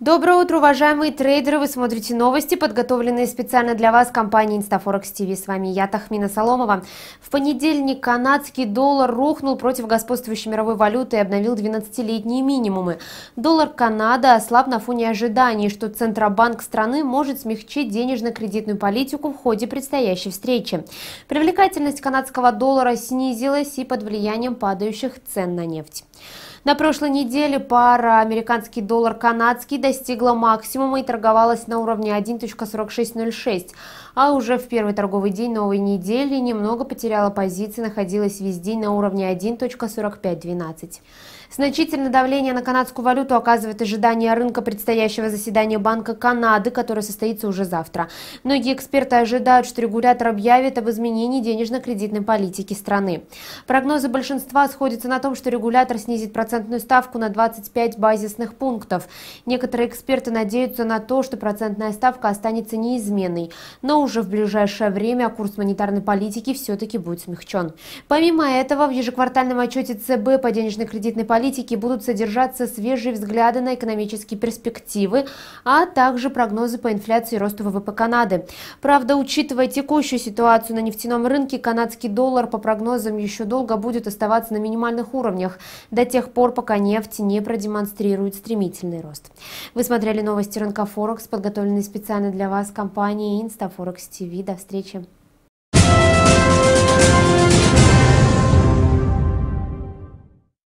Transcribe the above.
Доброе утро, уважаемые трейдеры! Вы смотрите новости, подготовленные специально для вас компанией Instaforex TV. С вами я, Тахмина Соломова. В понедельник канадский доллар рухнул против господствующей мировой валюты и обновил 12-летние минимумы. Доллар Канада ослаб на фоне ожиданий, что Центробанк страны может смягчить денежно-кредитную политику в ходе предстоящей встречи. Привлекательность канадского доллара снизилась и под влиянием падающих цен на нефть. На прошлой неделе пара американский доллар канадский достигла максимума и торговалась на уровне 1.4606, а уже в первый торговый день новой недели немного потеряла позиции, находилась весь день на уровне 1.4512. Значительное давление на канадскую валюту оказывает ожидание рынка предстоящего заседания Банка Канады, которое состоится уже завтра. Многие эксперты ожидают, что регулятор объявит об изменении денежно-кредитной политики страны. Прогнозы большинства сходятся на том, что регулятор снизит процент процентную ставку на 25 базисных пунктов. Некоторые эксперты надеются на то, что процентная ставка останется неизменной, но уже в ближайшее время курс монетарной политики все-таки будет смягчен. Помимо этого, в ежеквартальном отчете ЦБ по денежно-кредитной политике будут содержаться свежие взгляды на экономические перспективы, а также прогнозы по инфляции и росту ВВП Канады. Правда, учитывая текущую ситуацию на нефтяном рынке, канадский доллар по прогнозам еще долго будет оставаться на минимальных уровнях, до тех пор, пор, пока нефть не продемонстрирует стремительный рост. Вы смотрели новости рынка Форекс, подготовленные специально для вас компанией Инстафорекс ТВ. До встречи!